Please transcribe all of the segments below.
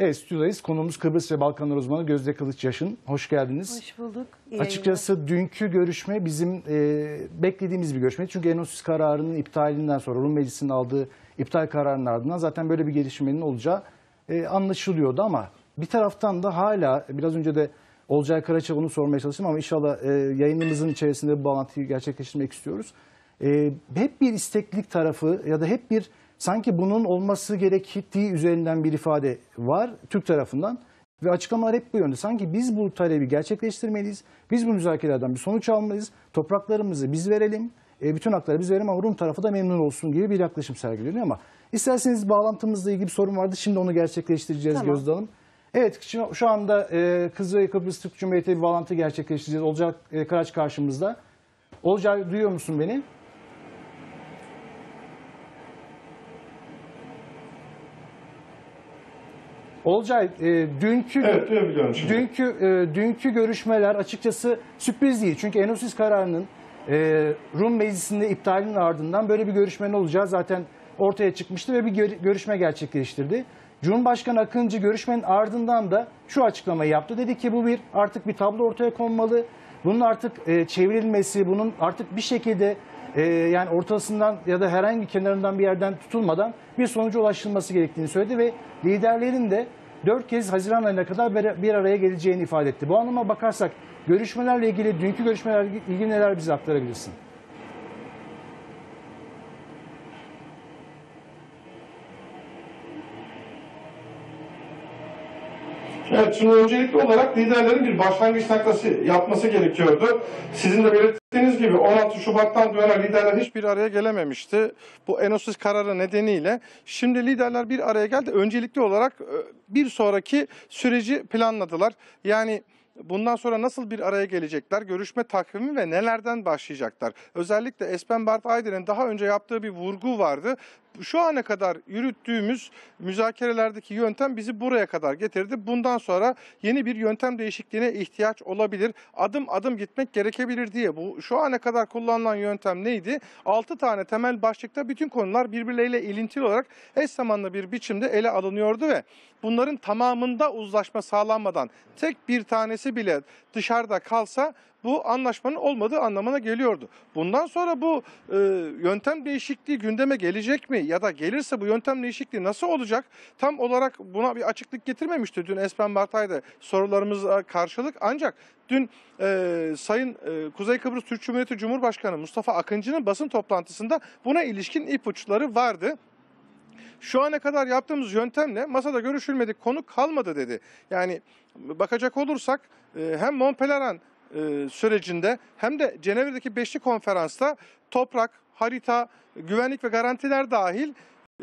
Evet stüdyodayız. Konuğumuz Kıbrıs ve Balkanlar uzmanı Gözde Kılıç Yaşın. Hoş geldiniz. Hoş bulduk. İyi Açıkçası yayınlar. dünkü görüşme bizim e, beklediğimiz bir görüşmeydi. Çünkü Enosis kararının iptalinden sonra Rum Meclisi'nin aldığı iptal kararının ardından zaten böyle bir gelişmenin olacağı e, anlaşılıyordu ama bir taraftan da hala biraz önce de Olcay Karaç'a onu sormaya çalıştım ama inşallah e, yayınımızın içerisinde bu bağlantıyı gerçekleştirmek istiyoruz. E, hep bir isteklik tarafı ya da hep bir Sanki bunun olması gerektiği üzerinden bir ifade var Türk tarafından. Ve açıklamalar hep bu yönde. Sanki biz bu talebi gerçekleştirmeliyiz. Biz bu müzakerelerden bir sonuç almalıyız. Topraklarımızı biz verelim. E, bütün hakları biz verelim ama Rum tarafı da memnun olsun gibi bir yaklaşım sergileniyor ama isterseniz bağlantımızla ilgili bir sorun vardı. Şimdi onu gerçekleştireceğiz tamam. Gözde Hanım. Evet şu anda e, Kızılay Kıbrıs Türk Cumhuriyeti bir bağlantı gerçekleştireceğiz. olacak e, Karaç karşımızda. Olcay duyuyor musun beni? Olcay, e, dünkü evet, dünkü e, dünkü görüşmeler açıkçası sürpriz değil. Çünkü Enosis kararının e, Rum Meclisi'nde iptalinin ardından böyle bir görüşmenin olacağı zaten ortaya çıkmıştı ve bir görüşme gerçekleştirdi. Cumhurbaşkanı Akıncı görüşmenin ardından da şu açıklamayı yaptı. Dedi ki bu bir artık bir tablo ortaya konmalı. Bunun artık e, çevrilmesi, bunun artık bir şekilde e, yani ortasından ya da herhangi kenarından bir yerden tutulmadan bir sonuca ulaşılması gerektiğini söyledi ve liderlerin de dört kez Haziran ayına kadar bir araya geleceğini ifade etti. Bu anlama bakarsak görüşmelerle ilgili, dünkü görüşmelerle ilgili neler bize aktarabilirsin? Evet, şimdi öncelikli olarak liderlerin bir başlangıç noktası yapması gerekiyordu. Sizin de belirttiğiniz gibi 16 Şubat'tan sonra liderler hiçbir araya gelememişti. Bu enosis kararı nedeniyle şimdi liderler bir araya geldi. Öncelikli olarak e, bir sonraki süreci planladılar. Yani bundan sonra nasıl bir araya gelecekler, görüşme takvimi ve nelerden başlayacaklar? Özellikle Espen Bart Aydın'ın daha önce yaptığı bir vurgu vardı şu ana kadar yürüttüğümüz müzakerelerdeki yöntem bizi buraya kadar getirdi. Bundan sonra yeni bir yöntem değişikliğine ihtiyaç olabilir. Adım adım gitmek gerekebilir diye. Bu şu ana kadar kullanılan yöntem neydi? 6 tane temel başlıkta bütün konular birbirleriyle ilintili olarak eş zamanlı bir biçimde ele alınıyordu ve bunların tamamında uzlaşma sağlanmadan tek bir tanesi bile dışarıda kalsa bu anlaşmanın olmadığı anlamına geliyordu. Bundan sonra bu e, yöntem değişikliği gündeme gelecek mi ya da gelirse bu yöntem değişikliği nasıl olacak? Tam olarak buna bir açıklık getirmemişti dün Espen Bartay'da sorularımıza karşılık ancak dün e, Sayın e, Kuzey Kıbrıs Türk Cumhuriyeti Cumhurbaşkanı Mustafa Akıncı'nın basın toplantısında buna ilişkin ipuçları vardı şu ana kadar yaptığımız yöntemle masada görüşülmedik konu kalmadı dedi. Yani bakacak olursak e, hem Montpelieran e, sürecinde hem de Cenevre'deki Beşli Konferans'ta toprak, harita, güvenlik ve garantiler dahil ee,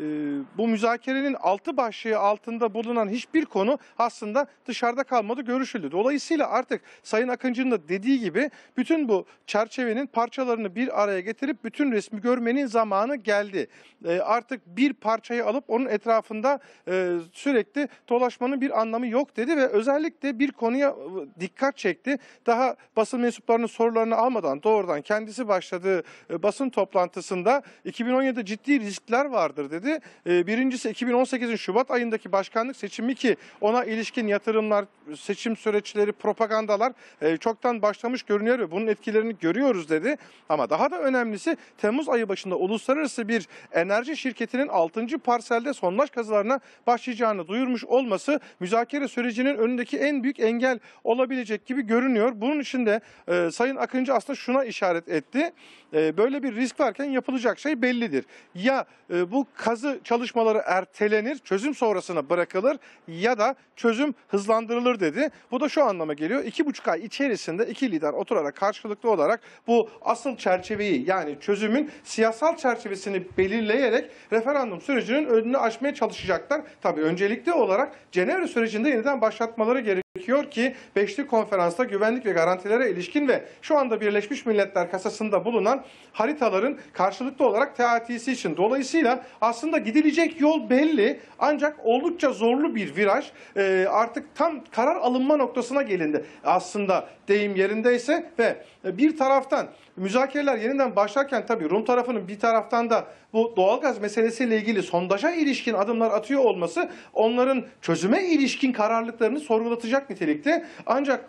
bu müzakerenin altı başlığı altında bulunan hiçbir konu aslında dışarıda kalmadı, görüşüldü. Dolayısıyla artık Sayın Akıncı'nın da dediği gibi bütün bu çerçevenin parçalarını bir araya getirip bütün resmi görmenin zamanı geldi. Ee, artık bir parçayı alıp onun etrafında e, sürekli dolaşmanın bir anlamı yok dedi ve özellikle bir konuya e, dikkat çekti. Daha basın mensuplarının sorularını almadan doğrudan kendisi başladığı e, basın toplantısında 2017'de ciddi riskler vardır dedi söyledi. Ee, birincisi 2018'in Şubat ayındaki başkanlık seçimi ki ona ilişkin yatırımlar, seçim süreçleri, propagandalar e, çoktan başlamış görünüyor ve bunun etkilerini görüyoruz dedi. Ama daha da önemlisi Temmuz ayı başında uluslararası bir enerji şirketinin 6. parselde sondaj kazılarına başlayacağını duyurmuş olması müzakere sürecinin önündeki en büyük engel olabilecek gibi görünüyor. Bunun için de e, Sayın Akıncı aslında şuna işaret etti. E, böyle bir risk varken yapılacak şey bellidir. Ya e, bu kazı bazı çalışmaları ertelenir, çözüm sonrasına bırakılır ya da çözüm hızlandırılır dedi. Bu da şu anlama geliyor. İki buçuk ay içerisinde iki lider oturarak karşılıklı olarak bu asıl çerçeveyi yani çözümün siyasal çerçevesini belirleyerek referandum sürecinin önünü açmaya çalışacaklar. Tabii öncelikli olarak Cenevre sürecinde yeniden başlatmaları gerekiyor gerekiyor ki Beşli Konferans'ta güvenlik ve garantilere ilişkin ve şu anda Birleşmiş Milletler kasasında bulunan haritaların karşılıklı olarak teatisi için. Dolayısıyla aslında gidilecek yol belli ancak oldukça zorlu bir viraj. E, artık tam karar alınma noktasına gelindi aslında deyim yerindeyse ve e, bir taraftan müzakereler yeniden başlarken tabii Rum tarafının bir taraftan da bu doğalgaz meselesiyle ilgili sondaja ilişkin adımlar atıyor olması onların çözüme ilişkin kararlılıklarını sorgulatacak nitelikte. Ancak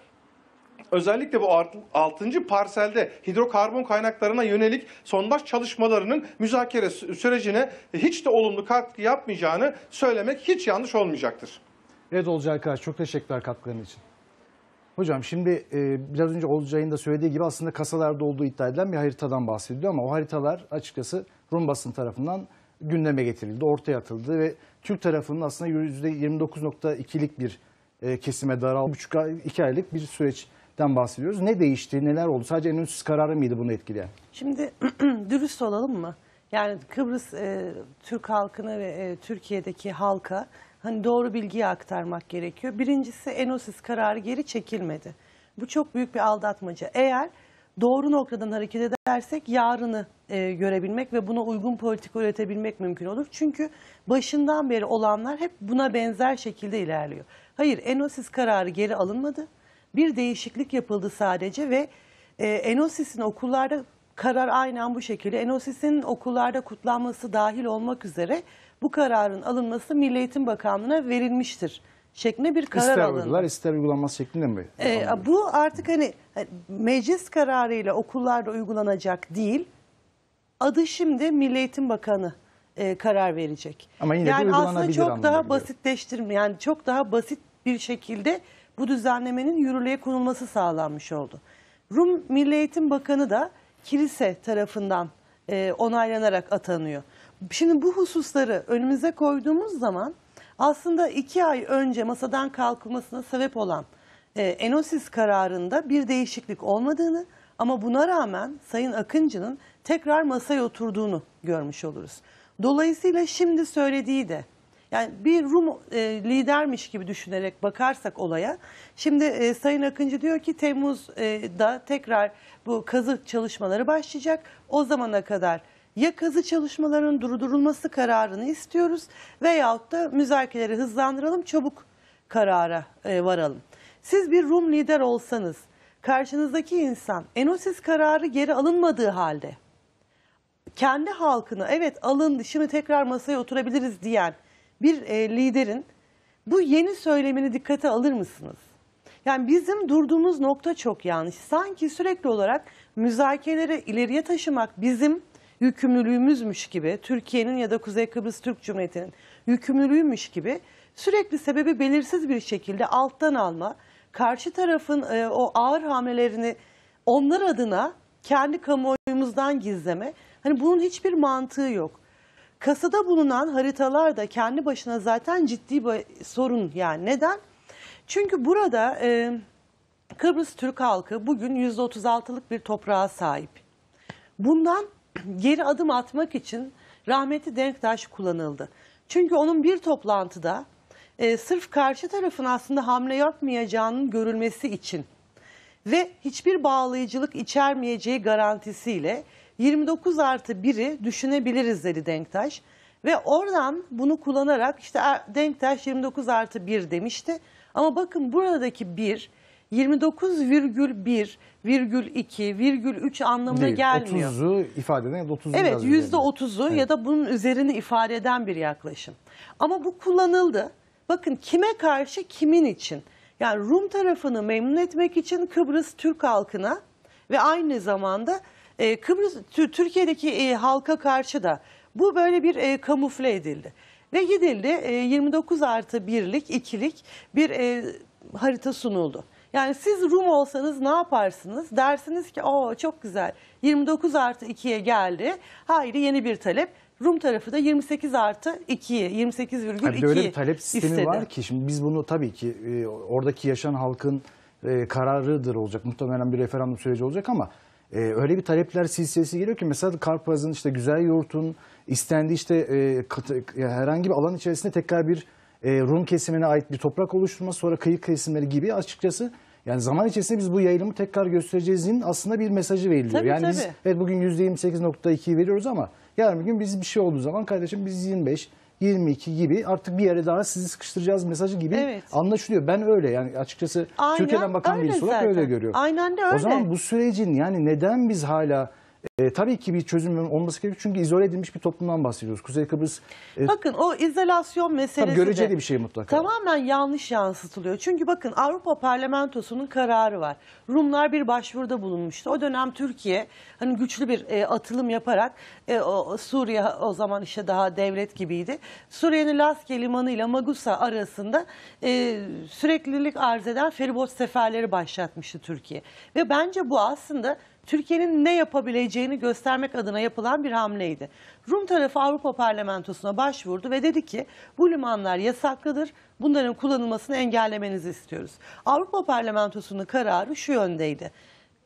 özellikle bu 6. parselde hidrokarbon kaynaklarına yönelik sondaj çalışmalarının müzakere sürecine hiç de olumlu katkı yapmayacağını söylemek hiç yanlış olmayacaktır. Evet Olcay Kaç çok teşekkürler katkıların için. Hocam şimdi e, biraz önce Olcay'ın da söylediği gibi aslında kasalarda olduğu iddia edilen bir haritadan bahsediliyor ama o haritalar açıkçası Rum basın tarafından gündeme getirildi, ortaya atıldı ve Türk tarafının aslında %29.2'lik bir e, kesime daral, 2 ay, iki aylık bir süreçten bahsediyoruz. Ne değişti, neler oldu? Sadece en ünsüz kararı mıydı bunu etkileyen? Şimdi dürüst olalım mı? Yani Kıbrıs e, Türk halkına ve e, Türkiye'deki halka hani doğru bilgiyi aktarmak gerekiyor. Birincisi Enosis kararı geri çekilmedi. Bu çok büyük bir aldatmaca. Eğer doğru noktadan hareket edersek yarını e, görebilmek ve buna uygun politika üretebilmek mümkün olur. Çünkü başından beri olanlar hep buna benzer şekilde ilerliyor. Hayır, Enosis kararı geri alınmadı. Bir değişiklik yapıldı sadece ve e, Enosis'in okullarda Karar aynen bu şekilde. Enosis'in okullarda kutlanması dahil olmak üzere bu kararın alınması Milli Eğitim Bakanlığı'na verilmiştir şeklinde bir karar ister alındı. İster ister uygulanması şeklinde mi? Ee, bu artık hani, hani meclis kararıyla okullarda uygulanacak değil. Adı şimdi Milli Eğitim Bakanı e, karar verecek. Ama yine yani de aslında çok daha basitleştirme yani çok daha basit bir şekilde bu düzenlemenin yürürlüğe konulması sağlanmış oldu. Rum Milli Eğitim Bakanı da kilise tarafından e, onaylanarak atanıyor. Şimdi bu hususları önümüze koyduğumuz zaman aslında iki ay önce masadan kalkılmasına sebep olan e, Enosis kararında bir değişiklik olmadığını ama buna rağmen Sayın Akıncı'nın tekrar masaya oturduğunu görmüş oluruz. Dolayısıyla şimdi söylediği de yani bir Rum e, lidermiş gibi düşünerek bakarsak olaya. Şimdi e, Sayın Akıncı diyor ki Temmuz'da e, tekrar bu kazı çalışmaları başlayacak. O zamana kadar ya kazı çalışmalarının durdurulması kararını istiyoruz veyahut da müzakereleri hızlandıralım çabuk karara e, varalım. Siz bir Rum lider olsanız karşınızdaki insan Enosis kararı geri alınmadığı halde kendi halkını evet alındı, şimdi tekrar masaya oturabiliriz diyen bir e, liderin bu yeni söylemini dikkate alır mısınız? Yani bizim durduğumuz nokta çok yanlış. Sanki sürekli olarak müzakereleri ileriye taşımak bizim yükümlülüğümüzmüş gibi, Türkiye'nin ya da Kuzey Kıbrıs Türk Cumhuriyeti'nin yükümlülüğümüş gibi sürekli sebebi belirsiz bir şekilde alttan alma, karşı tarafın e, o ağır hamlelerini onlar adına kendi kamuoyumuzdan gizleme. Hani bunun hiçbir mantığı yok. Kasada bulunan haritalar da kendi başına zaten ciddi bir sorun yani. Neden? Çünkü burada e, Kıbrıs Türk halkı bugün %36'lık bir toprağa sahip. Bundan geri adım atmak için rahmetli Denktaş kullanıldı. Çünkü onun bir toplantıda e, sırf karşı tarafın aslında hamle yapmayacağının görülmesi için ve hiçbir bağlayıcılık içermeyeceği garantisiyle 29 artı 1'i düşünebiliriz dedi Denktaş. Ve oradan bunu kullanarak işte Denktaş 29 artı 1 demişti. Ama bakın buradaki 1 29 virgül 2, virgül 3 anlamına Değil, gelmiyor. 30'u ifade eden 30. da 30'u Evet %30'u evet. ya da bunun üzerini ifade eden bir yaklaşım. Ama bu kullanıldı. Bakın kime karşı kimin için? Yani Rum tarafını memnun etmek için Kıbrıs Türk halkına ve aynı zamanda e, Kıbrıs Türkiye'deki e, halka karşı da bu böyle bir e, kamufle edildi. Ve gidildi e, 29 artı birlik ikilik bir e, harita sunuldu. Yani siz Rum olsanız ne yaparsınız? Dersiniz ki o çok güzel 29 artı 2'ye geldi. Hayır yeni bir talep. Rum tarafı da 28 artı 2'ye 28,2 istedi. Böyle bir talep sistemi istedi. var ki şimdi biz bunu tabii ki e, oradaki yaşayan halkın e, kararıdır olacak. Muhtemelen bir referandum süreci olacak ama e, öyle bir talepler silsilesi geliyor ki mesela Karpaz'ın işte Güzel Yoğurt'un istendiği işte e, kat, herhangi bir alan içerisinde tekrar bir e, Rum kesimine ait bir toprak oluşturması sonra kıyı kesimleri gibi açıkçası yani zaman içerisinde biz bu yayılımı tekrar göstereceğizin aslında bir mesajı veriliyor. Tabii, yani tabii. biz evet bugün %28.2'yi veriyoruz ama yarın bir gün biz bir şey olduğu zaman kardeşim biz 25 22 gibi artık bir yere daha sizi sıkıştıracağız mesajı gibi evet. anlaşılıyor. Ben öyle yani açıkçası Aynen Türkiye'den bakan birisi olarak zaten. öyle görüyorum. Aynen de öyle. O zaman bu sürecin yani neden biz hala e, tabii ki bir çözüm olması gerekiyor çünkü izole edilmiş bir toplumdan bahsediyoruz. Kuzey Kıbrıs e, bakın o izolasyon meselesi tabii göreceli de, bir şey mutlaka. Tamamen yanlış yansıtılıyor. Çünkü bakın Avrupa Parlamentosu'nun kararı var. Rumlar bir başvuruda bulunmuştu. O dönem Türkiye hani güçlü bir e, atılım yaparak e, o, Suriye o zaman işte daha devlet gibiydi. Suriye'nin Laske limanı ile Magusa arasında e, süreklilik arz eden feribot seferleri başlatmıştı Türkiye. Ve bence bu aslında Türkiye'nin ne yapabileceğini göstermek adına yapılan bir hamleydi. Rum tarafı Avrupa Parlamentosu'na başvurdu ve dedi ki bu limanlar yasaklıdır, bunların kullanılmasını engellemenizi istiyoruz. Avrupa Parlamentosu'nun kararı şu yöndeydi.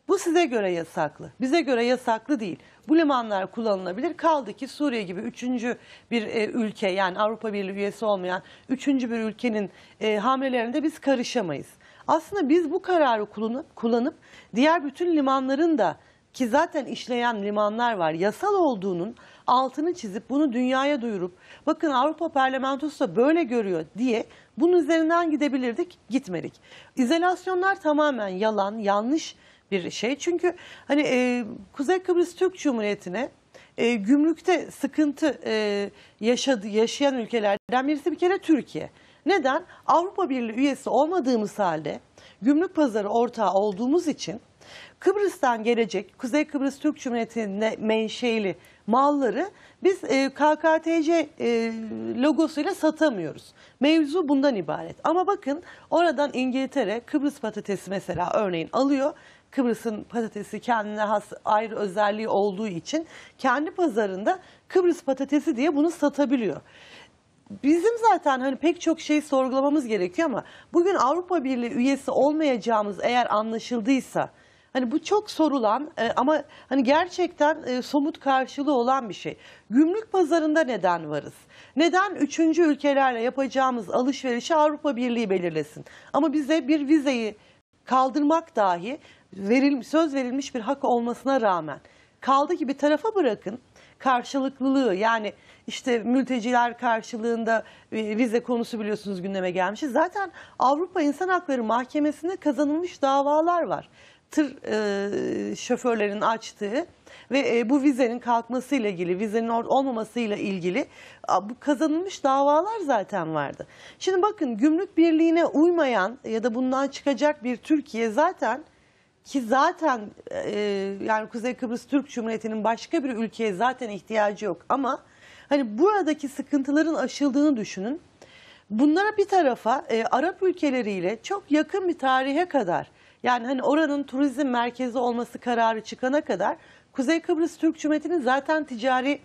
Bu size göre yasaklı. Bize göre yasaklı değil. Bu limanlar kullanılabilir. Kaldı ki Suriye gibi üçüncü bir e, ülke yani Avrupa Birliği üyesi olmayan üçüncü bir ülkenin e, hamlelerinde biz karışamayız. Aslında biz bu kararı kullanıp, kullanıp diğer bütün limanların da ki zaten işleyen limanlar var yasal olduğunun altını çizip bunu dünyaya duyurup bakın Avrupa Parlamentosu da böyle görüyor diye bunun üzerinden gidebilirdik gitmedik. İzolasyonlar tamamen yalan yanlış bir şey çünkü hani e, Kuzey Kıbrıs Türk Cumhuriyeti'ne e, gümrükte sıkıntı e, yaşadı, yaşayan ülkelerden birisi bir kere Türkiye. Neden? Avrupa Birliği üyesi olmadığımız halde gümrük pazarı ortağı olduğumuz için Kıbrıs'tan gelecek Kuzey Kıbrıs Türk Cumhuriyeti'nde menşeli malları biz e, KKTC e, logosuyla satamıyoruz. Mevzu bundan ibaret. Ama bakın oradan İngiltere Kıbrıs patatesi mesela örneğin alıyor. Kıbrıs'ın patatesi kendine has ayrı özelliği olduğu için kendi pazarında Kıbrıs patatesi diye bunu satabiliyor bizim zaten hani pek çok şey sorgulamamız gerekiyor ama bugün Avrupa Birliği üyesi olmayacağımız eğer anlaşıldıysa hani bu çok sorulan e, ama hani gerçekten e, somut karşılığı olan bir şey. Gümrük pazarında neden varız? Neden üçüncü ülkelerle yapacağımız alışverişi Avrupa Birliği belirlesin? Ama bize bir vizeyi kaldırmak dahi veril, söz verilmiş bir hak olmasına rağmen kaldı ki bir tarafa bırakın karşılıklılığı yani işte mülteciler karşılığında e, vize konusu biliyorsunuz gündeme gelmişti. Zaten Avrupa İnsan Hakları Mahkemesi'nde kazanılmış davalar var. Tır e, şoförlerin açtığı ve e, bu vizenin kalkmasıyla ilgili, vizenin olmamasıyla ilgili a, bu kazanılmış davalar zaten vardı. Şimdi bakın gümrük birliğine uymayan ya da bundan çıkacak bir Türkiye zaten ki zaten e, yani Kuzey Kıbrıs Türk Cumhuriyeti'nin başka bir ülkeye zaten ihtiyacı yok ama hani buradaki sıkıntıların aşıldığını düşünün. Bunlara bir tarafa e, Arap ülkeleriyle çok yakın bir tarihe kadar yani hani oranın turizm merkezi olması kararı çıkana kadar Kuzey Kıbrıs Türk Cumhuriyeti'nin zaten ticari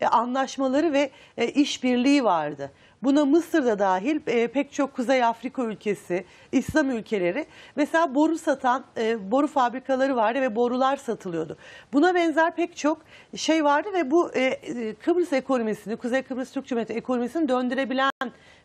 e, anlaşmaları ve e, işbirliği vardı. Buna Mısır da dahil e, pek çok Kuzey Afrika ülkesi, İslam ülkeleri mesela boru satan e, boru fabrikaları vardı ve borular satılıyordu. Buna benzer pek çok şey vardı ve bu e, e Kıbrıs ekonomisini, Kuzey Kıbrıs Türk Cumhuriyeti ekonomisini döndürebilen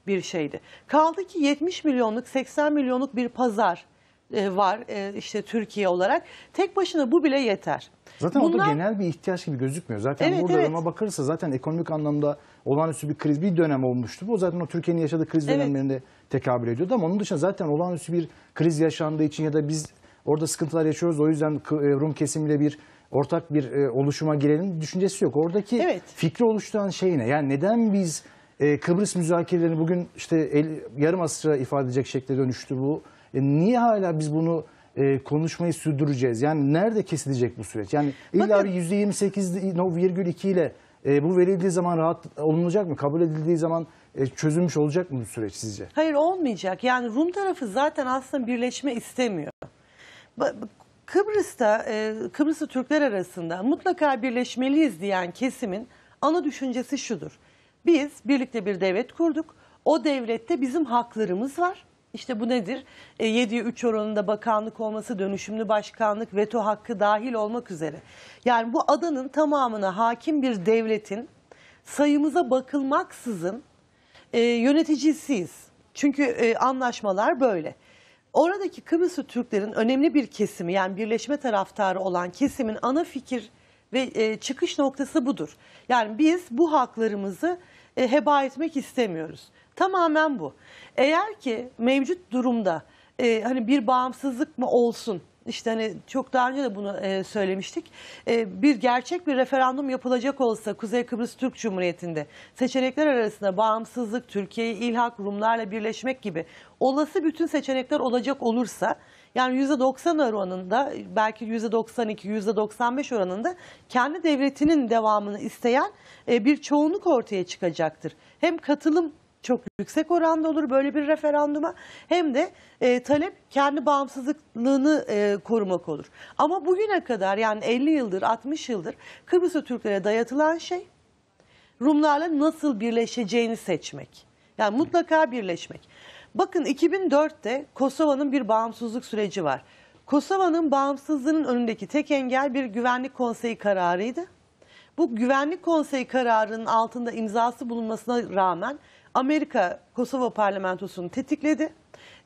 bir şeydi. Kaldı ki 70 milyonluk, 80 milyonluk bir pazar e, var e, işte Türkiye olarak. Tek başına bu bile yeter. Zaten Bundan... o da genel bir ihtiyaç gibi gözükmüyor. Zaten evet, burada evet. bakırsa zaten ekonomik anlamda olağanüstü bir kriz bir dönem olmuştu. Bu zaten o Türkiye'nin yaşadığı kriz evet. dönemlerinde tekabül ediyordu ama onun dışında zaten olağanüstü bir kriz yaşandığı için ya da biz orada sıkıntılar yaşıyoruz. O yüzden e, Rum kesimiyle bir ortak bir e, oluşuma girelim düşüncesi yok. Oradaki evet. fikri oluşturan şey ne? Yani neden biz e, Kıbrıs müzakerelerini bugün işte el, yarım asra ifade edecek şekle dönüştü bu? niye hala biz bunu konuşmayı sürdüreceğiz? Yani nerede kesilecek bu süreç? Yani illa Bakın, bir %28,2 ile e, bu verildiği zaman rahat olunacak mı? Kabul edildiği zaman e, çözülmüş olacak mı bu süreç sizce? Hayır olmayacak. Yani Rum tarafı zaten aslında birleşme istemiyor. Kıbrıs'ta, e, Kıbrıs'ta Türkler arasında mutlaka birleşmeliyiz diyen kesimin ana düşüncesi şudur. Biz birlikte bir devlet kurduk. O devlette bizim haklarımız var. İşte bu nedir? E, 7'ye 3 oranında bakanlık olması, dönüşümlü başkanlık, veto hakkı dahil olmak üzere. Yani bu adanın tamamına hakim bir devletin sayımıza bakılmaksızın e, yöneticisiyiz. Çünkü e, anlaşmalar böyle. Oradaki Kıbrıslı Türklerin önemli bir kesimi yani birleşme taraftarı olan kesimin ana fikir ve e, çıkış noktası budur. Yani biz bu haklarımızı e, heba etmek istemiyoruz. Tamamen bu. Eğer ki mevcut durumda e, hani bir bağımsızlık mı olsun işte hani çok daha önce de bunu e, söylemiştik. E, bir gerçek bir referandum yapılacak olsa Kuzey Kıbrıs Türk Cumhuriyeti'nde seçenekler arasında bağımsızlık, Türkiye'yi ilhak, Rumlarla birleşmek gibi olası bütün seçenekler olacak olursa yani %90 oranında belki %92, %95 oranında kendi devletinin devamını isteyen e, bir çoğunluk ortaya çıkacaktır. Hem katılım çok yüksek oranda olur böyle bir referanduma hem de e, talep kendi bağımsızlığını e, korumak olur. Ama bugüne kadar yani 50 yıldır 60 yıldır Kıbrıslı Türklere dayatılan şey Rumlarla nasıl birleşeceğini seçmek. Yani mutlaka birleşmek. Bakın 2004'te Kosova'nın bir bağımsızlık süreci var. Kosova'nın bağımsızlığının önündeki tek engel bir güvenlik konseyi kararıydı. Bu güvenlik konseyi kararının altında imzası bulunmasına rağmen Amerika Kosova parlamentosunu tetikledi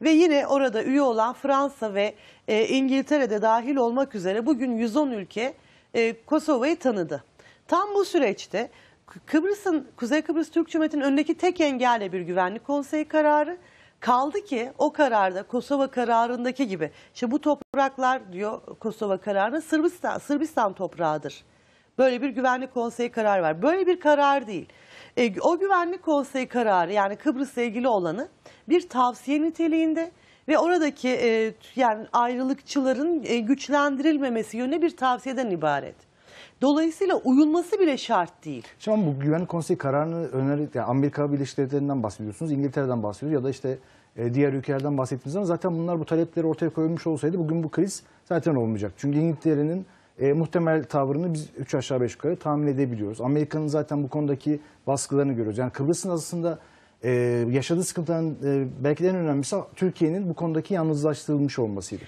ve yine orada üye olan Fransa ve e, İngiltere'de dahil olmak üzere bugün 110 ülke e, Kosova'yı tanıdı. Tam bu süreçte Kıbrıs'ın Kuzey Kıbrıs Türk Cumhuriyeti'nin önündeki tek engelle bir güvenlik konseyi kararı kaldı ki o kararda Kosova kararındaki gibi işte bu topraklar diyor Kosova kararının Sırbistan, Sırbistan toprağıdır. Böyle bir güvenlik konseyi kararı var. Böyle bir karar değil. E, o güvenlik konseyi kararı yani Kıbrıs'la ilgili olanı bir tavsiye niteliğinde ve oradaki e, yani ayrılıkçıların e, güçlendirilmemesi yönüne bir tavsiyeden ibaret. Dolayısıyla uyulması bile şart değil. Şimdi bu güvenlik konseyi kararını öneri, yani Amerika Birleşik Devletleri'nden bahsediyorsunuz, İngiltere'den bahsediyorsunuz ya da işte e, diğer ülkelerden bahsettiğiniz zaman zaten bunlar bu talepleri ortaya koymuş olsaydı bugün bu kriz zaten olmayacak. Çünkü İngiltere'nin e, muhtemel tavrını biz 3 aşağı 5 yukarı tahmin edebiliyoruz. Amerika'nın zaten bu konudaki baskılarını görüyoruz. Yani Kıbrıs'ın aslında e, yaşadığı sıkıntıların e, belki de en önemlisi Türkiye'nin bu konudaki yalnızlaştırılmış olmasıydı.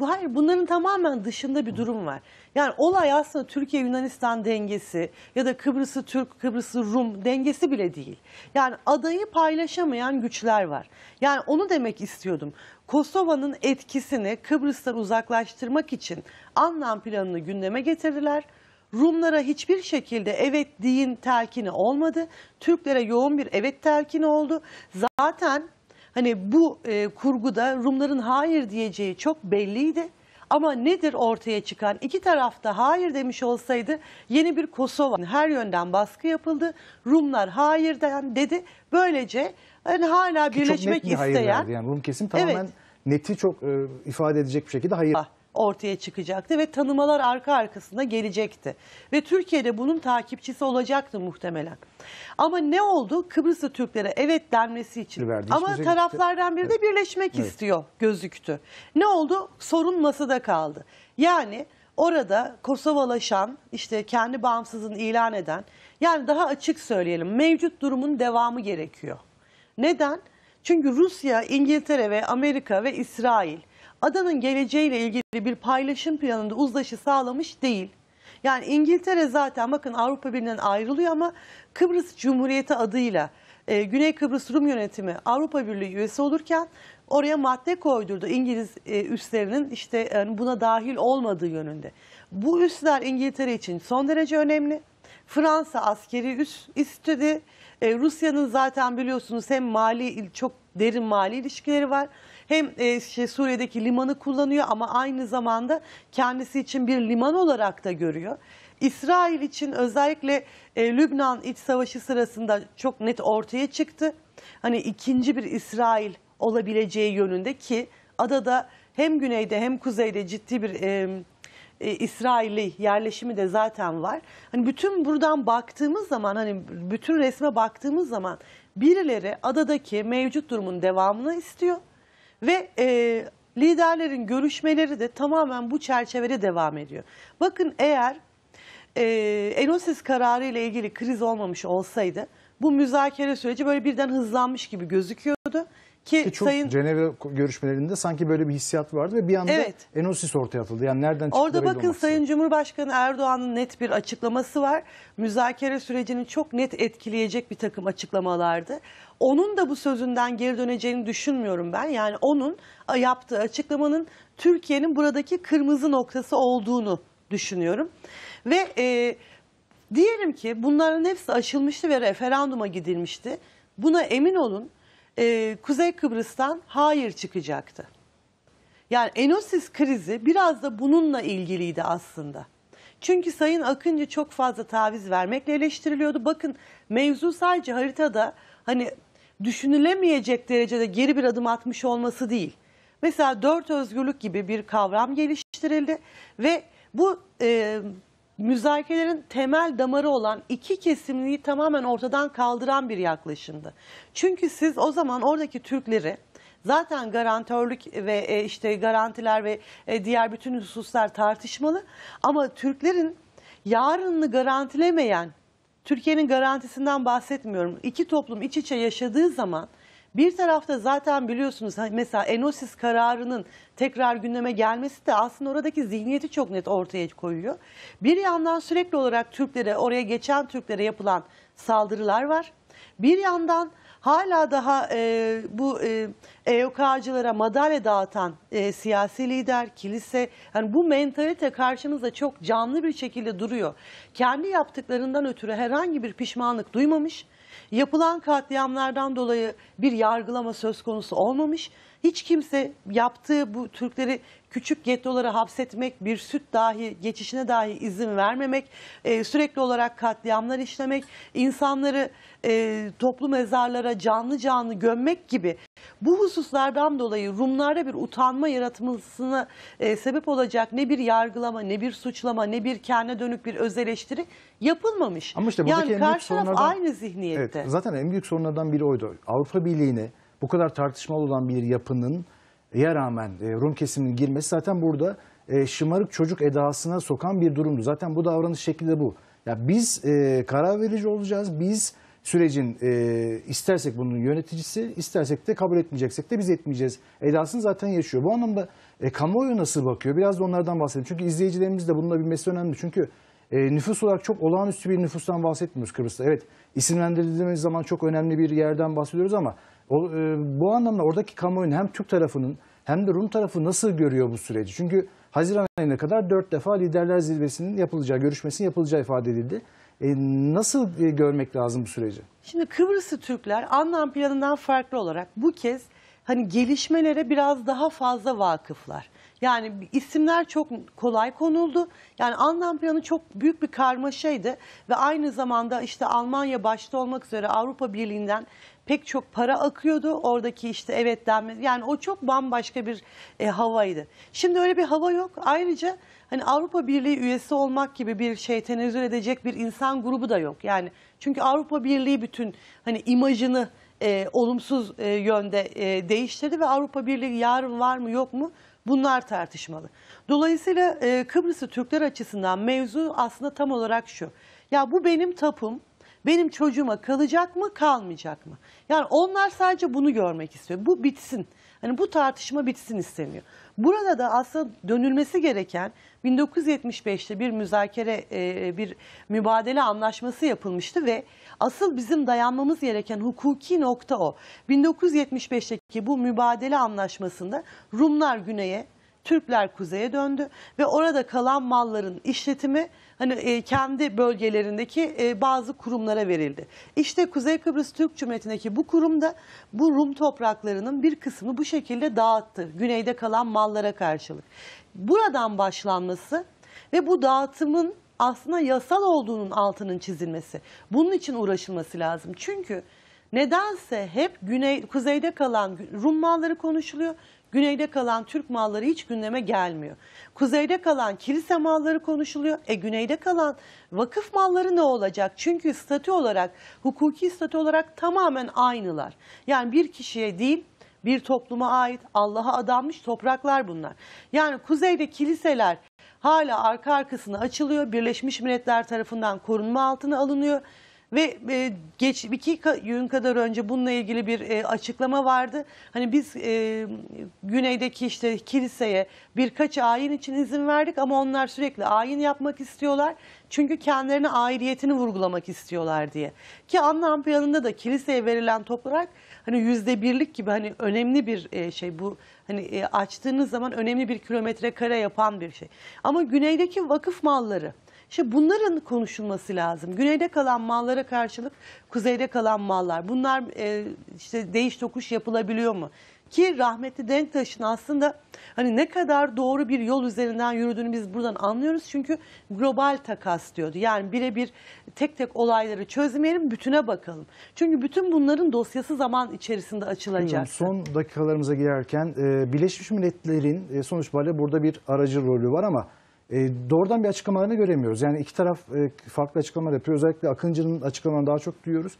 Hayır bunların tamamen dışında bir durum var. Yani olay aslında Türkiye-Yunanistan dengesi ya da Kıbrıs'ı Türk, Kıbrıs'ı Rum dengesi bile değil. Yani adayı paylaşamayan güçler var. Yani onu demek istiyordum. Kosova'nın etkisini Kıbrıs'tan uzaklaştırmak için Annan planını gündeme getirdiler. Rumlara hiçbir şekilde evet deyin telkini olmadı. Türklere yoğun bir evet telkini oldu. Zaten hani bu e, kurguda Rumların hayır diyeceği çok belliydi. Ama nedir ortaya çıkan? İki tarafta hayır demiş olsaydı yeni bir Kosova her yönden baskı yapıldı. Rumlar hayır dedi. Böylece yani hala birleşmek çok isteyen. Yani Rum kesim tamamen evet. neti çok e, ifade edecek bir şekilde hayır. Ah, ortaya çıkacaktı ve tanımalar arka arkasında gelecekti. Ve Türkiye'de bunun takipçisi olacaktı muhtemelen. Ama ne oldu? Kıbrıslı Türklere evet denmesi için. Verdi, Ama şey taraflardan biri de birleşmek evet. istiyor gözüktü. Ne oldu? Sorun masada kaldı. Yani orada Kosovalaşan, işte kendi bağımsızlığını ilan eden, yani daha açık söyleyelim mevcut durumun devamı gerekiyor. Neden? Çünkü Rusya, İngiltere ve Amerika ve İsrail adanın geleceğiyle ilgili bir paylaşım planında uzlaşı sağlamış değil. Yani İngiltere zaten bakın Avrupa Birliği'nden ayrılıyor ama Kıbrıs Cumhuriyeti adıyla e, Güney Kıbrıs Rum Yönetimi Avrupa Birliği üyesi olurken oraya madde koydurdu İngiliz e, üslerinin işte yani e, buna dahil olmadığı yönünde. Bu üsler İngiltere için son derece önemli. Fransa askeri üs istedi. E, Rusya'nın zaten biliyorsunuz hem mali çok derin mali ilişkileri var. Hem e, şey, Suriye'deki limanı kullanıyor ama aynı zamanda kendisi için bir liman olarak da görüyor. İsrail için özellikle e, Lübnan iç savaşı sırasında çok net ortaya çıktı. Hani ikinci bir İsrail olabileceği yönünde ki adada hem güneyde hem kuzeyde ciddi bir e, e, İsrail'i yerleşimi de zaten var. Hani bütün buradan baktığımız zaman hani bütün resme baktığımız zaman birileri adadaki mevcut durumun devamını istiyor ve e, liderlerin görüşmeleri de tamamen bu çerçevede devam ediyor. Bakın eğer e, Enosis kararı ile ilgili kriz olmamış olsaydı bu müzakere süreci böyle birden hızlanmış gibi gözüküyordu. Ki, Ki çok sayın Cenevre görüşmelerinde sanki böyle bir hissiyat vardı ve bir anda evet. enosis ortaya atıldı. Yani nereden çıktı? Orada bakın Sayın Cumhurbaşkanı Erdoğan'ın net bir açıklaması var. Müzakere sürecini çok net etkileyecek bir takım açıklamalardı. Onun da bu sözünden geri döneceğini düşünmüyorum ben. Yani onun yaptığı açıklamanın Türkiye'nin buradaki kırmızı noktası olduğunu düşünüyorum. Ve e, diyelim ki bunların hepsi aşılmıştı ve referanduma gidilmişti. Buna emin olun e, Kuzey Kıbrıs'tan hayır çıkacaktı. Yani Enosis krizi biraz da bununla ilgiliydi aslında. Çünkü Sayın Akıncı çok fazla taviz vermekle eleştiriliyordu. Bakın mevzu sadece haritada hani düşünülemeyecek derecede geri bir adım atmış olması değil. Mesela dört özgürlük gibi bir kavram geliştirildi ve bu e, müzakerelerin temel damarı olan iki kesimliği tamamen ortadan kaldıran bir yaklaşımdı. Çünkü siz o zaman oradaki Türkleri zaten garantörlük ve e, işte garantiler ve e, diğer bütün hususlar tartışmalı ama Türklerin yarınını garantilemeyen Türkiye'nin garantisinden bahsetmiyorum. İki toplum iç içe yaşadığı zaman bir tarafta zaten biliyorsunuz hani mesela Enosis kararının tekrar gündeme gelmesi de aslında oradaki zihniyeti çok net ortaya koyuyor. Bir yandan sürekli olarak Türklere, oraya geçen Türklere yapılan saldırılar var. Bir yandan hala daha e, bu e, EYK'cılara madalya dağıtan e, siyasi lider, kilise, yani bu mentalite karşımızda çok canlı bir şekilde duruyor. Kendi yaptıklarından ötürü herhangi bir pişmanlık duymamış Yapılan katliamlardan dolayı bir yargılama söz konusu olmamış. Hiç kimse yaptığı bu Türkleri küçük gettolara hapsetmek, bir süt dahi geçişine dahi izin vermemek, e, sürekli olarak katliamlar işlemek, insanları e, toplu mezarlara canlı canlı gömmek gibi bu hususlardan dolayı Rumlarda bir utanma yaratılmasına e, sebep olacak ne bir yargılama, ne bir suçlama, ne bir kendine dönük bir öz eleştiri yapılmamış. Ama işte buradaki yani en büyük sorunlardan, aynı zihniyette. Evet, zaten en büyük sorunlardan biri oydu. Avrupa Birliği'ne bu kadar tartışmalı olan bir yapının ya rağmen e, Rum kesiminin girmesi zaten burada e, şımarık çocuk edasına sokan bir durumdu. Zaten bu davranış şekli de bu. Ya biz e, karar verici olacağız, biz sürecin e, istersek bunun yöneticisi, istersek de kabul etmeyeceksek de biz etmeyeceğiz. Edasını zaten yaşıyor. Bu anlamda e, kamuoyu nasıl bakıyor? Biraz da onlardan bahsedelim. Çünkü izleyicilerimiz de bununla bilmesi önemli. Çünkü e, nüfus olarak çok olağanüstü bir nüfustan bahsetmiyoruz Kıbrıs'ta. Evet isimlendirildiğimiz zaman çok önemli bir yerden bahsediyoruz ama o, e, bu anlamda oradaki kamuoyun hem Türk tarafının hem de Rum tarafı nasıl görüyor bu süreci? Çünkü Haziran ayına kadar dört defa liderler zirvesinin yapılacağı, görüşmesinin yapılacağı ifade edildi. E, nasıl e, görmek lazım bu süreci? Şimdi Kıbrıslı Türkler Annan planından farklı olarak bu kez hani gelişmelere biraz daha fazla vakıflar. Yani isimler çok kolay konuldu. Yani Anlam planı çok büyük bir karmaşaydı ve aynı zamanda işte Almanya başta olmak üzere Avrupa Birliği'nden pek çok para akıyordu. Oradaki işte evet denmedi. Yani o çok bambaşka bir e, havaydı. Şimdi öyle bir hava yok. Ayrıca hani Avrupa Birliği üyesi olmak gibi bir şey tenezzül edecek bir insan grubu da yok. Yani çünkü Avrupa Birliği bütün hani imajını e, olumsuz e, yönde e, değiştirdi ve Avrupa Birliği yarın var mı yok mu bunlar tartışmalı. Dolayısıyla e, Kıbrıs'ı Türkler açısından mevzu aslında tam olarak şu. Ya bu benim tapum benim çocuğuma kalacak mı kalmayacak mı? Yani onlar sadece bunu görmek istiyor. Bu bitsin. Hani bu tartışma bitsin isteniyor. Burada da aslında dönülmesi gereken 1975'te bir müzakere, e, bir mübadele anlaşması yapılmıştı ve asıl bizim dayanmamız gereken hukuki nokta o. 1975'teki bu mübadele anlaşmasında Rumlar güneye, Türkler kuzeye döndü ve orada kalan malların işletimi hani e, kendi bölgelerindeki e, bazı kurumlara verildi. İşte Kuzey Kıbrıs Türk Cumhuriyeti'ndeki bu kurum da bu Rum topraklarının bir kısmı bu şekilde dağıttı. Güneyde kalan mallara karşılık. Buradan başlanması ve bu dağıtımın aslında yasal olduğunun altının çizilmesi. Bunun için uğraşılması lazım. Çünkü nedense hep güney, kuzeyde kalan Rum malları konuşuluyor. Güneyde kalan Türk malları hiç gündeme gelmiyor. Kuzeyde kalan kilise malları konuşuluyor. E güneyde kalan vakıf malları ne olacak? Çünkü statü olarak, hukuki statü olarak tamamen aynılar. Yani bir kişiye değil bir topluma ait Allah'a adanmış topraklar bunlar. Yani kuzeyde kiliseler hala arka arkasına açılıyor. Birleşmiş Milletler tarafından korunma altına alınıyor. Ve e, geç iki gün kadar önce bununla ilgili bir e, açıklama vardı. Hani biz e, güneydeki işte kiliseye birkaç ayin için izin verdik ama onlar sürekli ayin yapmak istiyorlar. Çünkü kendilerine ayrıyetini vurgulamak istiyorlar diye. Ki anlam planında da kiliseye verilen toprak hani yüzde birlik gibi hani önemli bir e, şey bu hani e, açtığınız zaman önemli bir kilometre kare yapan bir şey. Ama güneydeki vakıf malları işte bunların konuşulması lazım. Güneyde kalan mallara karşılık kuzeyde kalan mallar. Bunlar e, işte değiş tokuş yapılabiliyor mu? Ki rahmetli Denktaş'ın aslında hani ne kadar doğru bir yol üzerinden yürüdüğünü biz buradan anlıyoruz. Çünkü global takas diyordu. Yani birebir tek tek olayları çözmeyelim, bütüne bakalım. Çünkü bütün bunların dosyası zaman içerisinde açılacak. Son dakikalarımıza girerken e, Birleşmiş Milletler'in e, sonuç itibariyle burada bir aracı rolü var ama e, doğrudan bir açıklamalarını göremiyoruz. Yani iki taraf e, farklı açıklamalar yapıyor. Özellikle Akıncı'nın açıklamalarını daha çok duyuyoruz.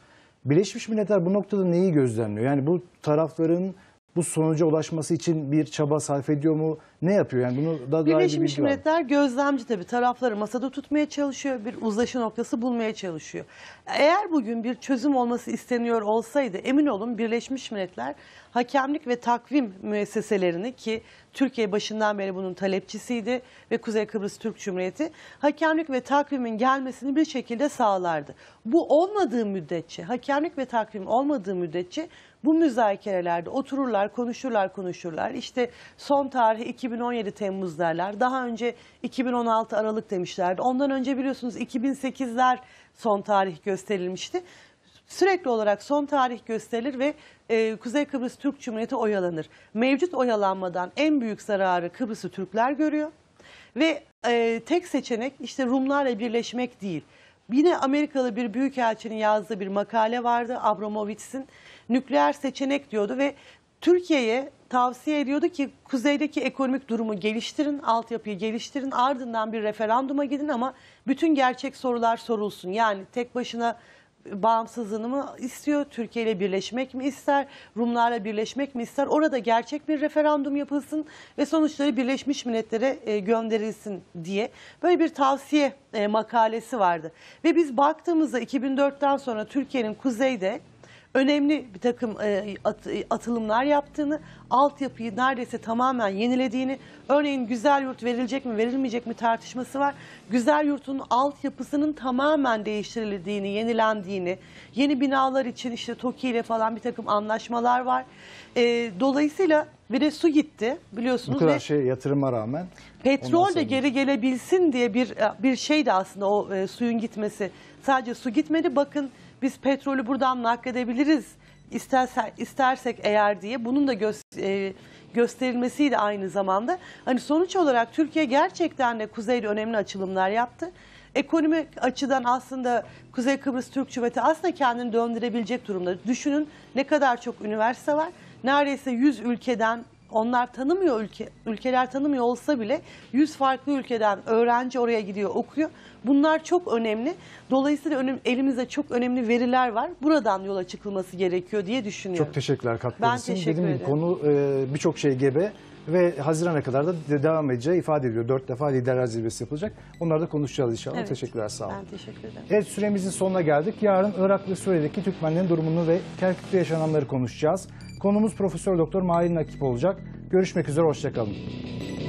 Birleşmiş Milletler bu noktada neyi gözlemliyor? Yani bu tarafların bu sonuca ulaşması için bir çaba sarf ediyor mu? Ne yapıyor yani bunu da daha Birleşmiş bir Milletler gözlemci tabi, tarafları masada tutmaya çalışıyor. Bir uzlaşı noktası bulmaya çalışıyor. Eğer bugün bir çözüm olması isteniyor olsaydı emin olun Birleşmiş Milletler hakemlik ve takvim müesseselerini ki Türkiye başından beri bunun talepçisiydi ve Kuzey Kıbrıs Türk Cumhuriyeti hakemlik ve takvimin gelmesini bir şekilde sağlardı. Bu olmadığı müddetçe, hakemlik ve takvim olmadığı müddetçe bu müzakerelerde otururlar, konuşurlar, konuşurlar. İşte son tarih 2000 2017 Temmuz derler. Daha önce 2016 Aralık demişlerdi. Ondan önce biliyorsunuz 2008'ler son tarih gösterilmişti. Sürekli olarak son tarih gösterilir ve e, Kuzey Kıbrıs Türk Cumhuriyeti oyalanır. Mevcut oyalanmadan en büyük zararı Kıbrıs'ı Türkler görüyor. Ve e, tek seçenek işte Rumlarla birleşmek değil. Yine Amerikalı bir büyükelçinin yazdığı bir makale vardı Abramovitz'in. Nükleer seçenek diyordu ve Türkiye'ye tavsiye ediyordu ki kuzeydeki ekonomik durumu geliştirin, altyapıyı geliştirin, ardından bir referanduma gidin ama bütün gerçek sorular sorulsun. Yani tek başına bağımsızlığını mı istiyor, Türkiye ile birleşmek mi ister, Rumlarla birleşmek mi ister? Orada gerçek bir referandum yapılsın ve sonuçları Birleşmiş Milletler'e e, gönderilsin diye böyle bir tavsiye e, makalesi vardı. Ve biz baktığımızda 2004'ten sonra Türkiye'nin kuzeyde önemli bir takım e, at, e, atılımlar yaptığını, altyapıyı neredeyse tamamen yenilediğini, örneğin Güzel Yurt verilecek mi verilmeyecek mi tartışması var. Güzel Yurt'un altyapısının tamamen değiştirildiğini, yenilendiğini, yeni binalar için işte TOKİ ile falan bir takım anlaşmalar var. E, dolayısıyla bir de su gitti biliyorsunuz. Bu kadar ve şey yatırıma rağmen. Petrol de geri gelebilsin diye bir bir şey de aslında o e, suyun gitmesi. Sadece su gitmedi. Bakın biz petrolü buradan nakledebiliriz isterse, istersek eğer diye bunun da göz, e, gösterilmesiydi aynı zamanda. Hani sonuç olarak Türkiye gerçekten de kuzeyde önemli açılımlar yaptı. Ekonomik açıdan aslında Kuzey Kıbrıs Türk Cumhuriyeti aslında kendini döndürebilecek durumda. Düşünün ne kadar çok üniversite var. Neredeyse 100 ülkeden onlar tanımıyor ülke, ülkeler tanımıyor olsa bile 100 farklı ülkeden öğrenci oraya gidiyor, okuyor. Bunlar çok önemli. Dolayısıyla önüm, elimizde çok önemli veriler var. Buradan yola çıkılması gerekiyor diye düşünüyorum. Çok teşekkürler katkınız. Ben teşekkür Dediğim ederim. konu e, birçok şey gebe ve Haziran'a kadar da devam edeceği ifade ediyor. Dört defa liderler zirvesi yapılacak. Onları da konuşacağız inşallah. Evet. Teşekkürler sağ olun. Ben teşekkür ederim. Evet süremizin sonuna geldik. Yarın Irak ve Suriye'deki Türkmenlerin durumunu ve Kerkük'te yaşananları konuşacağız. Konumuz Profesör Doktor Mahir Nakip olacak. Görüşmek üzere, hoşçakalın.